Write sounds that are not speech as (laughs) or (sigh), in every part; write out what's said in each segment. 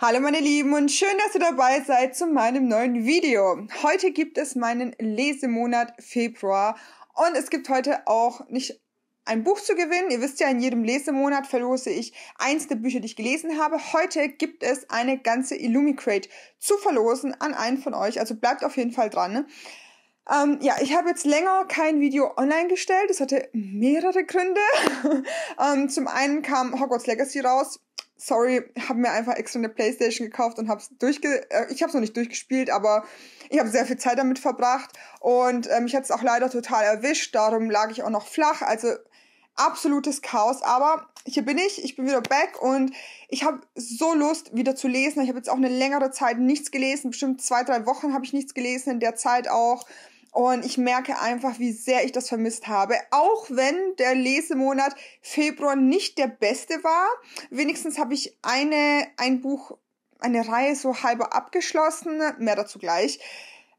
Hallo meine Lieben und schön, dass ihr dabei seid zu meinem neuen Video. Heute gibt es meinen Lesemonat Februar und es gibt heute auch nicht ein Buch zu gewinnen. Ihr wisst ja, in jedem Lesemonat verlose ich eins der Bücher, die ich gelesen habe. Heute gibt es eine ganze Illumicrate zu verlosen an einen von euch. Also bleibt auf jeden Fall dran. Ähm, ja, ich habe jetzt länger kein Video online gestellt. Das hatte mehrere Gründe. (laughs) ähm, zum einen kam Hogwarts Legacy raus sorry, habe mir einfach extra eine Playstation gekauft und habe es durchge... Äh, ich habe es noch nicht durchgespielt, aber ich habe sehr viel Zeit damit verbracht und äh, mich hat es auch leider total erwischt, darum lag ich auch noch flach, also absolutes Chaos, aber hier bin ich, ich bin wieder back und ich habe so Lust, wieder zu lesen. Ich habe jetzt auch eine längere Zeit nichts gelesen, bestimmt zwei, drei Wochen habe ich nichts gelesen, in der Zeit auch und ich merke einfach, wie sehr ich das vermisst habe. Auch wenn der Lesemonat Februar nicht der beste war, wenigstens habe ich eine, ein Buch, eine Reihe so halber abgeschlossen. Mehr dazu gleich.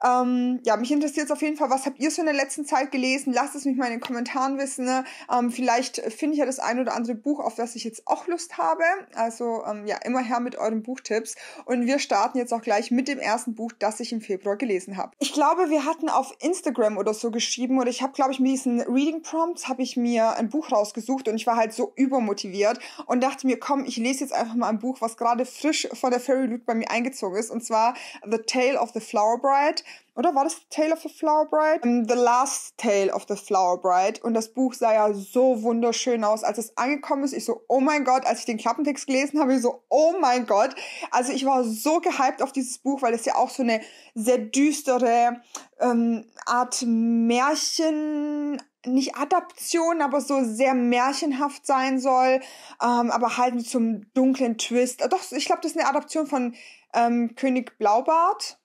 Ähm, ja, mich interessiert es auf jeden Fall, was habt ihr so in der letzten Zeit gelesen? Lasst es mich mal in den Kommentaren wissen. Ne? Ähm, vielleicht äh, finde ich ja das ein oder andere Buch, auf das ich jetzt auch Lust habe. Also ähm, ja, immer her mit euren Buchtipps. Und wir starten jetzt auch gleich mit dem ersten Buch, das ich im Februar gelesen habe. Ich glaube, wir hatten auf Instagram oder so geschrieben oder ich habe, glaube ich, mit diesen Reading Prompts habe ich mir ein Buch rausgesucht und ich war halt so übermotiviert und dachte mir, komm, ich lese jetzt einfach mal ein Buch, was gerade frisch von der Fairy Loot bei mir eingezogen ist und zwar The Tale of the Flower Bride oder war das Tale of the Flower Bride? Ähm, the Last Tale of the Flower Bride. Und das Buch sah ja so wunderschön aus. Als es angekommen ist, ich so, oh mein Gott, als ich den Klappentext gelesen habe, ich so, oh mein Gott. Also ich war so gehypt auf dieses Buch, weil es ja auch so eine sehr düstere ähm, Art Märchen nicht Adaption, aber so sehr märchenhaft sein soll, ähm, aber halt mit so einem dunklen Twist. Doch, ich glaube, das ist eine Adaption von ähm, König Blaubart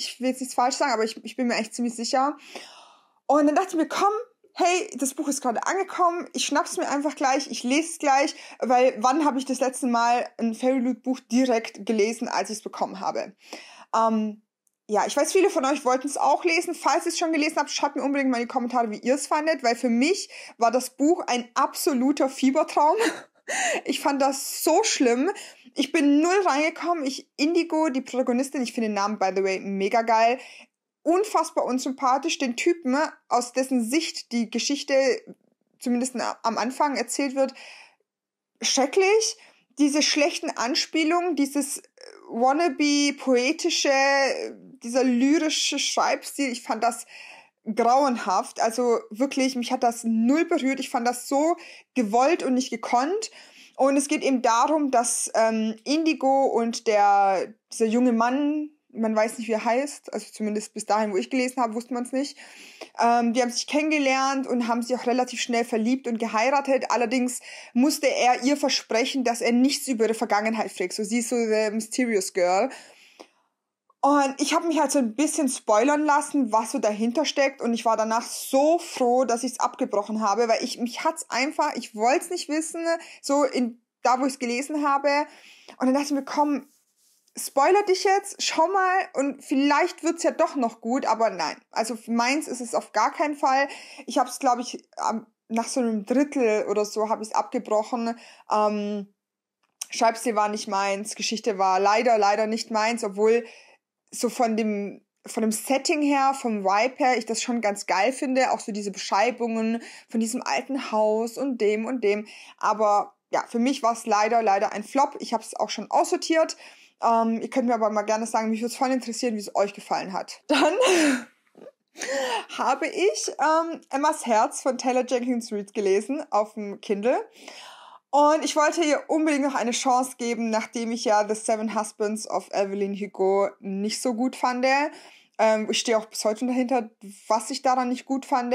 ich will jetzt nichts falsch sagen, aber ich, ich bin mir echt ziemlich sicher. Und dann dachte ich mir, komm, hey, das Buch ist gerade angekommen, ich schnapp's mir einfach gleich, ich lese es gleich, weil wann habe ich das letzte Mal ein Fairy Loot Buch direkt gelesen, als ich es bekommen habe? Ähm, ja, ich weiß, viele von euch wollten es auch lesen. Falls ihr es schon gelesen habt, schreibt mir unbedingt mal in die Kommentare, wie ihr es fandet, weil für mich war das Buch ein absoluter Fiebertraum. (laughs) Ich fand das so schlimm ich bin null reingekommen. Ich, Indigo, die Protagonistin, ich finde den Namen, by the way, mega geil. Unfassbar unsympathisch, den Typen, aus dessen Sicht die Geschichte zumindest am Anfang erzählt wird, schrecklich. Diese schlechten Anspielungen, dieses äh, wannabe poetische, dieser lyrische Schreibstil, ich fand das grauenhaft. Also wirklich, mich hat das null berührt. Ich fand das so gewollt und nicht gekonnt. Und es geht eben darum, dass ähm, Indigo und der, dieser junge Mann, man weiß nicht, wie er heißt, also zumindest bis dahin, wo ich gelesen habe, wusste man es nicht. Ähm, die haben sich kennengelernt und haben sich auch relativ schnell verliebt und geheiratet. Allerdings musste er ihr versprechen, dass er nichts über ihre Vergangenheit fragt. So sie ist so eine Mysterious Girl und ich habe mich halt so ein bisschen spoilern lassen, was so dahinter steckt. Und ich war danach so froh, dass ich es abgebrochen habe, weil ich mich hat's einfach, ich wollte es nicht wissen, so in da, wo ich es gelesen habe. Und dann dachte ich mir, komm, spoiler dich jetzt, schau mal und vielleicht wird's ja doch noch gut, aber nein. Also meins ist es auf gar keinen Fall. Ich habe es, glaube ich, nach so einem Drittel oder so habe ich es abgebrochen. Ähm, Schreibstil war nicht meins, Geschichte war leider, leider nicht meins, obwohl so von dem von dem Setting her, vom Vibe her, ich das schon ganz geil finde. Auch so diese Beschreibungen von diesem alten Haus und dem und dem. Aber ja, für mich war es leider, leider ein Flop. Ich habe es auch schon aussortiert. Ähm, ihr könnt mir aber mal gerne sagen, mich würde es voll interessieren, wie es euch gefallen hat. (laughs) Dann habe ich ähm, Emmas Herz von Taylor Jenkins Reid gelesen auf dem Kindle. Und ich wollte ihr unbedingt noch eine Chance geben, nachdem ich ja The Seven Husbands of Evelyn Hugo nicht so gut fand. Ähm, ich stehe auch bis heute dahinter, was ich daran nicht gut fand.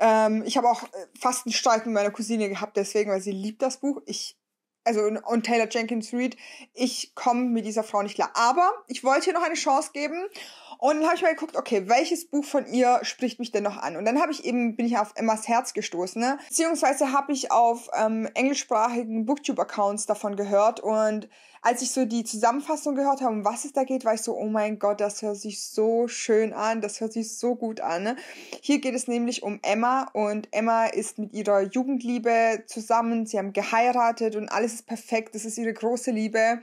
Ähm, ich habe auch äh, fast einen Streit mit meiner Cousine gehabt, deswegen, weil sie liebt das Buch. Ich also und Taylor Jenkins Reid, ich komme mit dieser Frau nicht klar. Aber ich wollte ihr noch eine Chance geben und dann habe ich mal geguckt, okay, welches Buch von ihr spricht mich denn noch an? Und dann habe ich eben bin ich auf Emmas Herz gestoßen, ne? beziehungsweise habe ich auf ähm, englischsprachigen BookTube-Accounts davon gehört und als ich so die Zusammenfassung gehört habe, um was es da geht, war ich so, oh mein Gott, das hört sich so schön an, das hört sich so gut an. Ne? Hier geht es nämlich um Emma und Emma ist mit ihrer Jugendliebe zusammen, sie haben geheiratet und alles ist perfekt, das ist ihre große Liebe.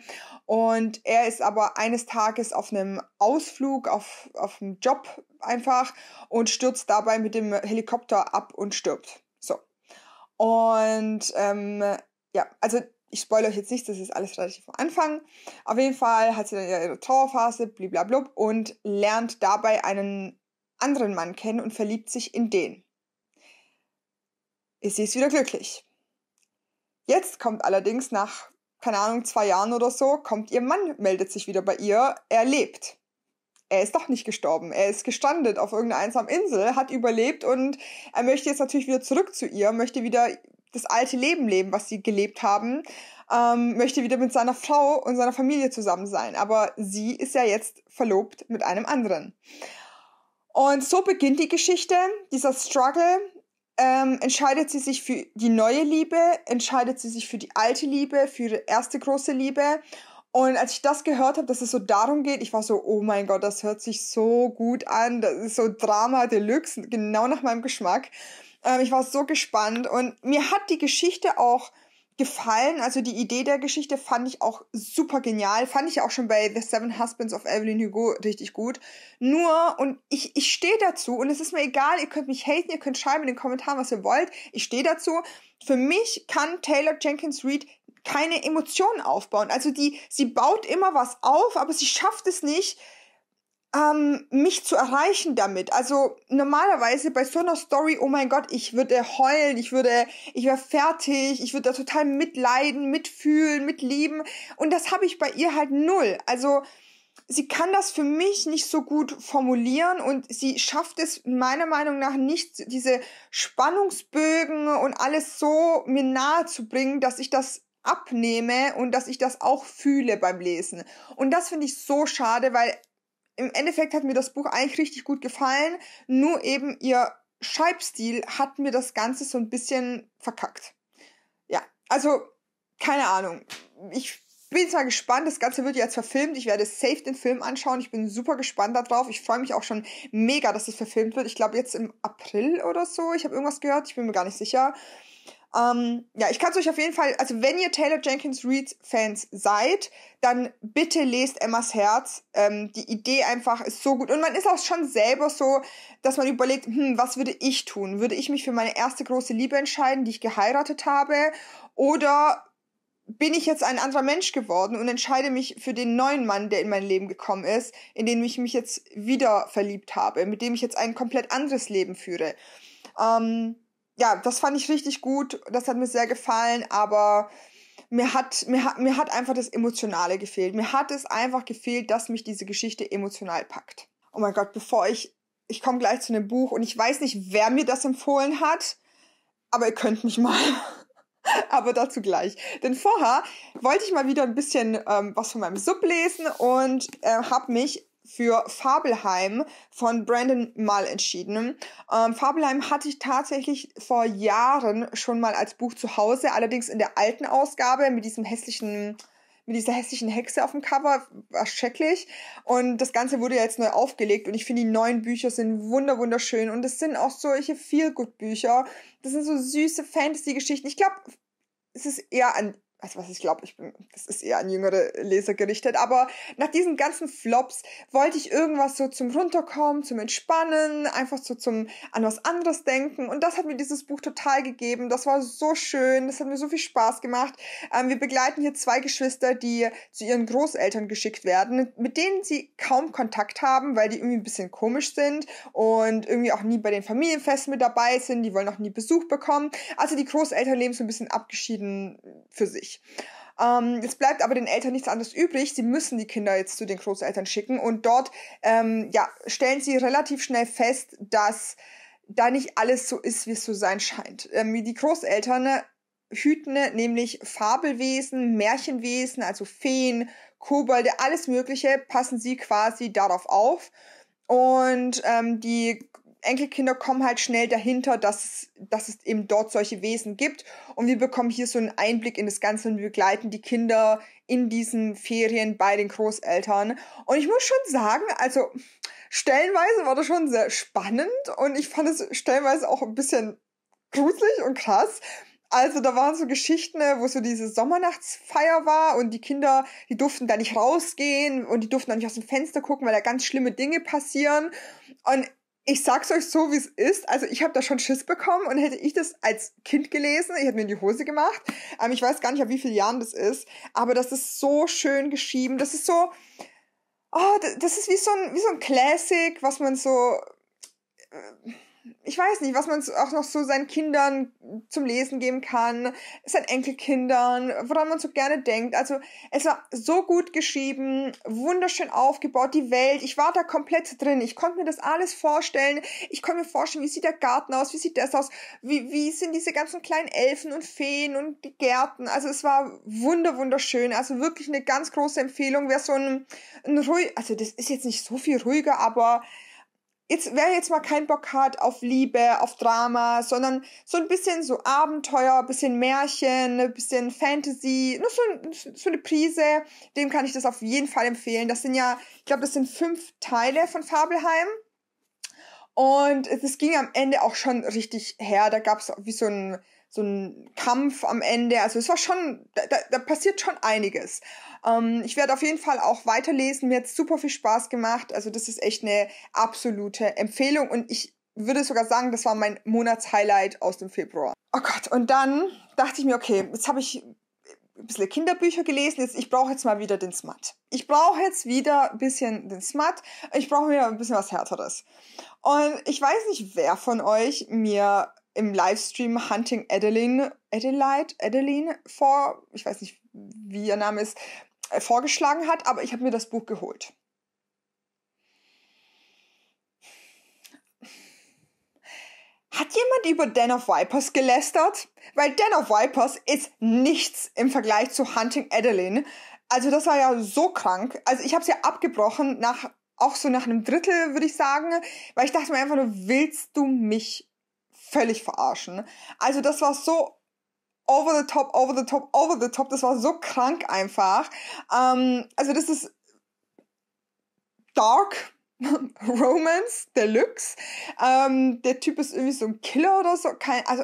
Und er ist aber eines Tages auf einem Ausflug, auf, auf einem Job einfach und stürzt dabei mit dem Helikopter ab und stirbt. So. Und ähm, ja, also ich spoilere euch jetzt nicht, das ist alles relativ am Anfang. Auf jeden Fall hat sie dann ihre Trauerphase, bliblablub, und lernt dabei einen anderen Mann kennen und verliebt sich in den. sie ist wieder glücklich. Jetzt kommt allerdings nach, keine Ahnung, zwei Jahren oder so, kommt ihr Mann, meldet sich wieder bei ihr, er lebt. Er ist doch nicht gestorben. Er ist gestrandet auf irgendeiner einsamen Insel, hat überlebt und er möchte jetzt natürlich wieder zurück zu ihr, möchte wieder das alte Leben leben, was sie gelebt haben, ähm, möchte wieder mit seiner Frau und seiner Familie zusammen sein. Aber sie ist ja jetzt verlobt mit einem anderen. Und so beginnt die Geschichte, dieser Struggle. Ähm, entscheidet sie sich für die neue Liebe, entscheidet sie sich für die alte Liebe, für ihre erste große Liebe. Und als ich das gehört habe, dass es so darum geht, ich war so, oh mein Gott, das hört sich so gut an, das ist so Drama Deluxe, genau nach meinem Geschmack. Ähm, ich war so gespannt und mir hat die Geschichte auch gefallen. Also die Idee der Geschichte fand ich auch super genial. Fand ich auch schon bei The Seven Husbands of Evelyn Hugo richtig gut. Nur, und ich, ich stehe dazu, und es ist mir egal, ihr könnt mich haten, ihr könnt schreiben in den Kommentaren, was ihr wollt. Ich stehe dazu. Für mich kann Taylor Jenkins Reid keine Emotionen aufbauen. Also die, sie baut immer was auf, aber sie schafft es nicht, ähm, mich zu erreichen damit. Also normalerweise bei so einer Story, oh mein Gott, ich würde heulen, ich würde, ich wäre fertig, ich würde da total mitleiden, mitfühlen, mitlieben. Und das habe ich bei ihr halt null. Also sie kann das für mich nicht so gut formulieren und sie schafft es meiner Meinung nach nicht, diese Spannungsbögen und alles so mir nahe zu bringen, dass ich das abnehme und dass ich das auch fühle beim Lesen. Und das finde ich so schade, weil im Endeffekt hat mir das Buch eigentlich richtig gut gefallen, nur eben ihr Schreibstil hat mir das Ganze so ein bisschen verkackt. Ja, also keine Ahnung. Ich bin zwar gespannt, das Ganze wird jetzt verfilmt. Ich werde safe den Film anschauen. Ich bin super gespannt darauf. Ich freue mich auch schon mega, dass es verfilmt wird. Ich glaube jetzt im April oder so. Ich habe irgendwas gehört, ich bin mir gar nicht sicher. Ähm, ja, ich kann es euch auf jeden Fall, also wenn ihr Taylor Jenkins Reads Fans seid, dann bitte lest Emmas Herz. Ähm, die Idee einfach ist so gut. Und man ist auch schon selber so, dass man überlegt, hm, was würde ich tun? Würde ich mich für meine erste große Liebe entscheiden, die ich geheiratet habe? Oder bin ich jetzt ein anderer Mensch geworden und entscheide mich für den neuen Mann, der in mein Leben gekommen ist, in den ich mich jetzt wieder verliebt habe, mit dem ich jetzt ein komplett anderes Leben führe? Ähm, ja, das fand ich richtig gut. Das hat mir sehr gefallen, aber mir hat, mir hat, mir hat einfach das Emotionale gefehlt. Mir hat es einfach gefehlt, dass mich diese Geschichte emotional packt. Oh mein Gott, bevor ich, ich komme gleich zu einem Buch und ich weiß nicht, wer mir das empfohlen hat, aber ihr könnt mich mal. (laughs) aber dazu gleich. Denn vorher wollte ich mal wieder ein bisschen ähm, was von meinem Sub lesen und äh, habe mich für Fabelheim von Brandon Mull entschieden. Ähm, Fabelheim hatte ich tatsächlich vor Jahren schon mal als Buch zu Hause, allerdings in der alten Ausgabe mit diesem hässlichen mit dieser hässlichen Hexe auf dem Cover, war schrecklich. Und das Ganze wurde jetzt neu aufgelegt und ich finde, die neuen Bücher sind wunder wunderschön und es sind auch solche Feel-Good-Bücher. Das sind so süße Fantasy-Geschichten. Ich glaube, es ist eher an also was ich glaube, ich bin, das ist eher an jüngere Leser gerichtet, aber nach diesen ganzen Flops wollte ich irgendwas so zum Runterkommen, zum Entspannen, einfach so zum an was anderes denken. Und das hat mir dieses Buch total gegeben. Das war so schön, das hat mir so viel Spaß gemacht. Ähm, wir begleiten hier zwei Geschwister, die zu ihren Großeltern geschickt werden, mit denen sie kaum Kontakt haben, weil die irgendwie ein bisschen komisch sind und irgendwie auch nie bei den Familienfesten mit dabei sind. Die wollen auch nie Besuch bekommen. Also die Großeltern leben so ein bisschen abgeschieden für sich möglich. Ähm, jetzt bleibt aber den Eltern nichts anderes übrig. Sie müssen die Kinder jetzt zu den Großeltern schicken und dort ähm, ja, stellen sie relativ schnell fest, dass da nicht alles so ist, wie es zu so sein scheint. Ähm, die Großeltern hüten nämlich Fabelwesen, Märchenwesen, also Feen, Kobolde, alles Mögliche, passen sie quasi darauf auf. Und ähm, die Enkelkinder kommen halt schnell dahinter, dass, dass es eben dort solche Wesen gibt. Und wir bekommen hier so einen Einblick in das Ganze und wir begleiten die Kinder in diesen Ferien bei den Großeltern. Und ich muss schon sagen, also stellenweise war das schon sehr spannend und ich fand es stellenweise auch ein bisschen gruselig und krass. Also da waren so Geschichten, wo so diese Sommernachtsfeier war und die Kinder, die durften da nicht rausgehen und die durften da nicht aus dem Fenster gucken, weil da ganz schlimme Dinge passieren. Und ich sag's euch so, wie es ist. Also ich habe da schon Schiss bekommen und hätte ich das als Kind gelesen, ich hätte mir in die Hose gemacht. Ähm, ich weiß gar nicht, ab wie vielen Jahren das ist, aber das ist so schön geschrieben. Das ist so, oh, das ist wie so ein, wie so ein Classic, was man so, äh, ich weiß nicht, was man auch noch so seinen Kindern zum Lesen geben kann, seinen Enkelkindern, woran man so gerne denkt. Also es war so gut geschrieben, wunderschön aufgebaut, die Welt. Ich war da komplett drin. Ich konnte mir das alles vorstellen. Ich konnte mir vorstellen, wie sieht der Garten aus, wie sieht das aus, wie, wie sind diese ganzen kleinen Elfen und Feen und die Gärten. Also es war wunder, wunderschön. Also wirklich eine ganz große Empfehlung. Wer so ein, ein ruhig, also das ist jetzt nicht so viel ruhiger, aber jetzt, wer jetzt mal keinen Bock hat auf Liebe, auf Drama, sondern so ein bisschen so Abenteuer, bisschen Märchen, ein ne, bisschen Fantasy, nur so, so eine Prise, dem kann ich das auf jeden Fall empfehlen. Das sind ja, ich glaube, das sind fünf Teile von Fabelheim. Und es ging am Ende auch schon richtig her. Da gab es wie so ein so ein Kampf am Ende. Also es war schon, da, da passiert schon einiges. Ähm, ich werde auf jeden Fall auch weiterlesen. Mir hat super viel Spaß gemacht. Also das ist echt eine absolute Empfehlung und ich würde sogar sagen, das war mein Monatshighlight aus dem Februar. Oh Gott, und dann dachte ich mir, okay, jetzt habe ich ein bisschen Kinderbücher gelesen, jetzt, ich brauche jetzt mal wieder den Smut. Ich brauche jetzt wieder ein bisschen den Smut, ich brauche mir ein bisschen was Härteres. Und ich weiß nicht, wer von euch mir im Livestream Hunting Adeline, Adelaide, Adeline vor, ich weiß nicht, wie ihr Name ist, äh, vorgeschlagen hat, aber ich habe mir das Buch geholt. Hat jemand über Den of Vipers gelästert? Weil Den of Vipers ist nichts im Vergleich zu Hunting Adeline. Also das war ja so krank. Also ich habe es ja abgebrochen nach auch so nach einem Drittel, würde ich sagen, weil ich dachte mir einfach nur, willst du mich völlig verarschen. Ne? Also das war so over the top, over the top, over the top. Das war so krank einfach. Ähm, also das ist dark. (laughs) Romance Deluxe. Ähm, der Typ ist irgendwie so ein Killer oder so. Kein, also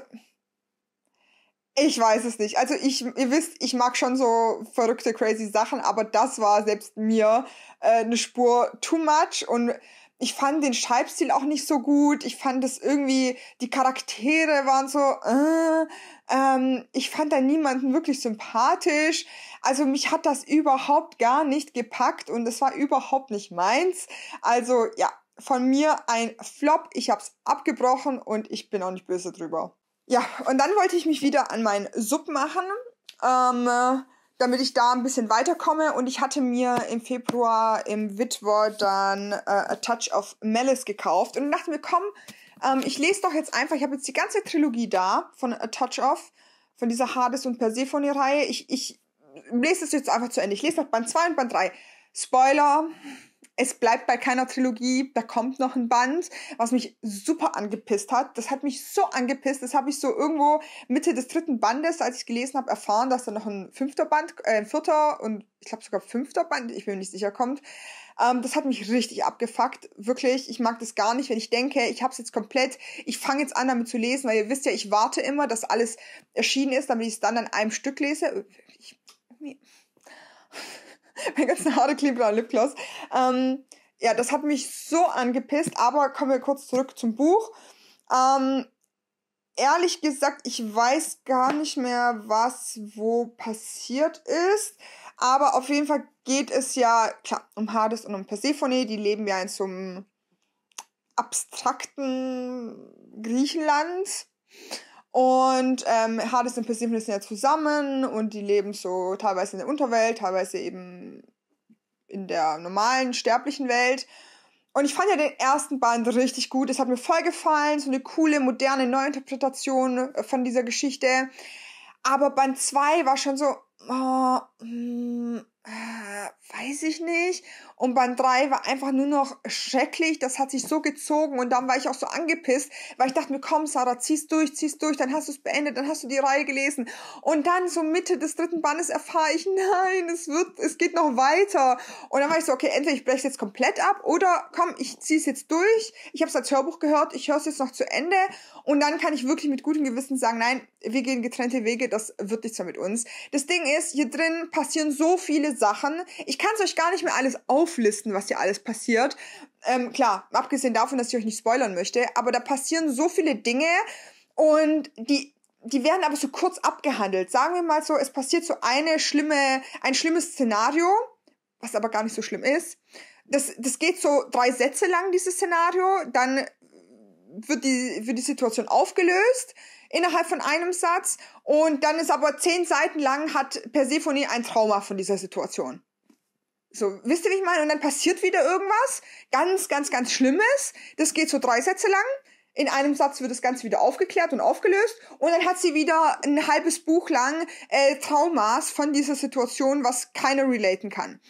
ich weiß es nicht. Also ich, ihr wisst, ich mag schon so verrückte, crazy Sachen, aber das war selbst mir äh, eine Spur too much und ich fand den Schreibstil auch nicht so gut. Ich fand es irgendwie, die Charaktere waren so, äh, ähm, ich fand da niemanden wirklich sympathisch. Also mich hat das überhaupt gar nicht gepackt und es war überhaupt nicht meins. Also ja, von mir ein Flop. Ich hab's abgebrochen und ich bin auch nicht böse drüber. Ja, und dann wollte ich mich wieder an meinen Sub machen. Ähm, damit ich da ein bisschen weiterkomme. Und ich hatte mir im Februar im Witwer dann äh, A Touch of Malice gekauft und dachte mir, komm, ähm, ich lese doch jetzt einfach, ich habe jetzt die ganze Trilogie da von A Touch of, von dieser Hades und Persephone-Reihe. Ich, ich lese es jetzt einfach zu Ende. Ich lese noch Band 2 und Band 3. Spoiler, es bleibt bei keiner Trilogie, da kommt noch ein Band, was mich super angepisst hat. Das hat mich so angepisst, das habe ich so irgendwo Mitte des dritten Bandes, als ich gelesen habe, erfahren, dass da noch ein fünfter Band, äh, ein vierter und ich glaube sogar fünfter Band, ich bin mir nicht sicher, kommt. Ähm, das hat mich richtig abgefuckt, wirklich. Ich mag das gar nicht, wenn ich denke, ich habe es jetzt komplett, ich fange jetzt an damit zu lesen, weil ihr wisst ja, ich warte immer, dass alles erschienen ist, damit ich es dann an einem Stück lese. Äh, ich, nee. (laughs) mein ganzer Haare und Lipgloss. Ähm, ja, das hat mich so angepisst, aber kommen wir kurz zurück zum Buch. Ähm, ehrlich gesagt, ich weiß gar nicht mehr, was wo passiert ist. Aber auf jeden Fall geht es ja, klar, um Hades und um Persephone. Die leben ja in so einem abstrakten Griechenland. Und ähm, Hades und Persephone sind ja zusammen und die leben so teilweise in der Unterwelt, teilweise eben in der normalen, sterblichen Welt. Und ich fand ja den ersten Band richtig gut. Es hat mir voll gefallen. So eine coole, moderne Neuinterpretation äh, von dieser Geschichte. Aber Band 2 war schon so, oh, mm, äh, weiß ich nicht. Und Band 3 war einfach nur noch schrecklich. Das hat sich so gezogen und dann war ich auch so angepisst, weil ich dachte mir, komm, Sarah, zieh's durch, zieh's durch, dann hast du es beendet, dann hast du die Reihe gelesen. Und dann so Mitte des dritten Bandes erfahre ich, nein, es wird, es geht noch weiter. Und dann war ich so, okay, entweder ich breche jetzt komplett ab oder komm, ich zieh's jetzt durch. Ich habe es als Hörbuch gehört, ich höre es jetzt noch zu Ende und dann kann ich wirklich mit gutem Gewissen sagen, nein, wir gehen getrennte Wege, das wird nichts mehr mit uns. Das Ding ist, hier drin passieren so viele Sachen. Ich kann kann es euch gar nicht mehr alles auflisten, was hier alles passiert. Ähm, klar, abgesehen davon, dass ich euch nicht spoilern möchte, aber da passieren so viele Dinge und die die werden aber so kurz abgehandelt. Sagen wir mal so, es passiert so eine schlimme, ein schlimmes Szenario, was aber gar nicht so schlimm ist. Das, das geht so drei Sätze lang, dieses Szenario. Dann wird die, wird die Situation aufgelöst innerhalb von einem Satz. Und dann ist aber zehn Seiten lang, hat Persephone ein Trauma von dieser Situation. So, wisst ihr, wie ich meine? Und dann passiert wieder irgendwas ganz, ganz, ganz Schlimmes. Das geht so drei Sätze lang. In einem Satz wird das Ganze wieder aufgeklärt und aufgelöst. Und dann hat sie wieder ein halbes Buch lang äh, Traumas von dieser Situation, was keiner relaten kann.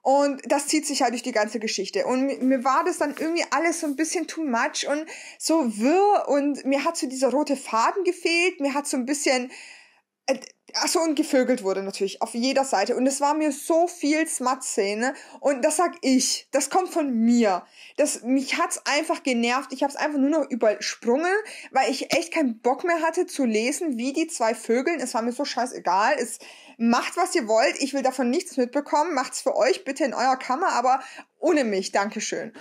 Und das zieht sich halt durch die ganze Geschichte. Und mir war das dann irgendwie alles so ein bisschen too much und so wirr. Und mir hat so dieser rote Faden gefehlt. Mir hat so ein bisschen äh, Achso, und gevögelt wurde natürlich auf jeder Seite. Und es war mir so viel Smut-Szene. Und das sag ich. Das kommt von mir. Das, mich hat's einfach genervt. Ich hab's einfach nur noch übersprungen, weil ich echt keinen Bock mehr hatte zu lesen, wie die zwei Vögeln. Es war mir so scheißegal. Es macht, was ihr wollt. Ich will davon nichts mitbekommen. Macht's für euch bitte in eurer Kammer, aber ohne mich. Dankeschön.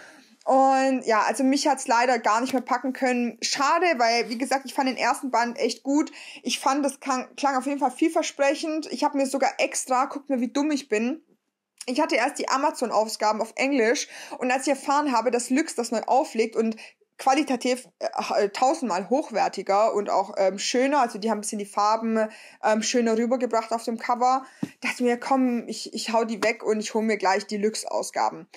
Und ja, also mich hat's leider gar nicht mehr packen können. Schade, weil, wie gesagt, ich fand den ersten Band echt gut. Ich fand, das klang, klang auf jeden Fall vielversprechend. Ich habe mir sogar extra, guckt mir, wie dumm ich bin, ich hatte erst die amazon ausgaben auf Englisch und als ich erfahren habe, dass Lux das neu auflegt und qualitativ äh, äh, tausendmal hochwertiger und auch ähm, schöner, also die haben ein bisschen die Farben ähm, schöner rübergebracht auf dem Cover, dachte mir, komm, ich, ich hau die weg und ich hole mir gleich die Lux-Ausgaben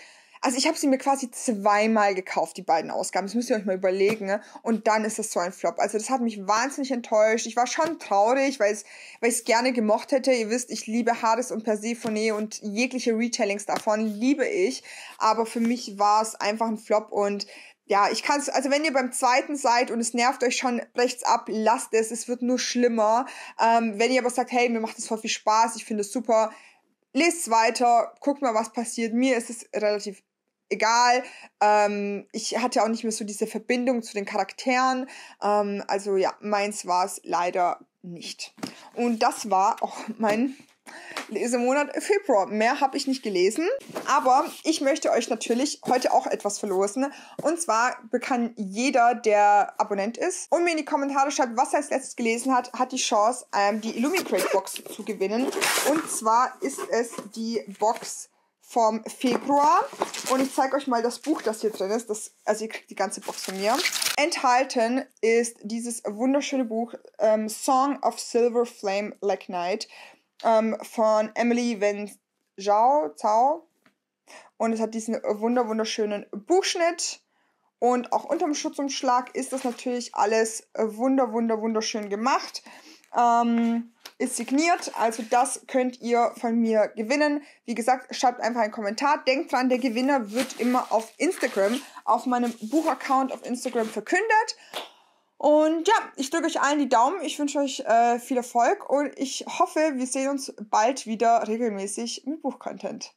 also ich habe sie mir quasi zweimal gekauft, die beiden Ausgaben. Das müsst ihr euch mal überlegen. Ne? Und dann ist das so ein Flop. Also das hat mich wahnsinnig enttäuscht. Ich war schon traurig, weil ich es gerne gemocht hätte. Ihr wisst, ich liebe Hades und Persephone und jegliche Retellings davon liebe ich. Aber für mich war es einfach ein Flop und ja, ich kann es, also wenn ihr beim zweiten seid und es nervt euch schon rechts ab, lasst es, es wird nur schlimmer. Ähm, wenn ihr aber sagt, hey, mir macht das voll viel Spaß, ich finde es super, lest weiter, guckt mal, was passiert. Mir ist es relativ egal. Ähm, ich hatte auch nicht mehr so diese Verbindung zu den Charakteren. Ähm, also ja, meins war es leider nicht. Und das war auch mein Lesemonat Februar. Mehr habe ich nicht gelesen, aber ich möchte euch natürlich heute auch etwas verlosen. Und zwar kann jeder, der Abonnent ist und mir in die Kommentare schreibt, was er als letztes gelesen hat, hat die Chance, ähm, die Illumicrate Box zu gewinnen. Und zwar ist es die Box vom Februar. Und ich zeige euch mal das Buch, das hier drin ist. Das, also ihr kriegt die ganze Box von mir. Enthalten ist dieses wunderschöne Buch ähm, Song of Silver Flame Like Night ähm, von Emily Wen Zhao. Zhao. Und es hat diesen wunder wunderschönen Buchschnitt. Und auch unterm Schutzumschlag ist das natürlich alles wunder, wunder, wunderschön gemacht. Ähm, ist signiert, also das könnt ihr von mir gewinnen. Wie gesagt, schreibt einfach einen Kommentar. Denkt dran, der Gewinner wird immer auf Instagram, auf meinem Buchaccount auf Instagram verkündet. Und ja, ich drücke euch allen die Daumen. Ich wünsche euch äh, viel Erfolg und ich hoffe, wir sehen uns bald wieder regelmäßig mit Buchcontent.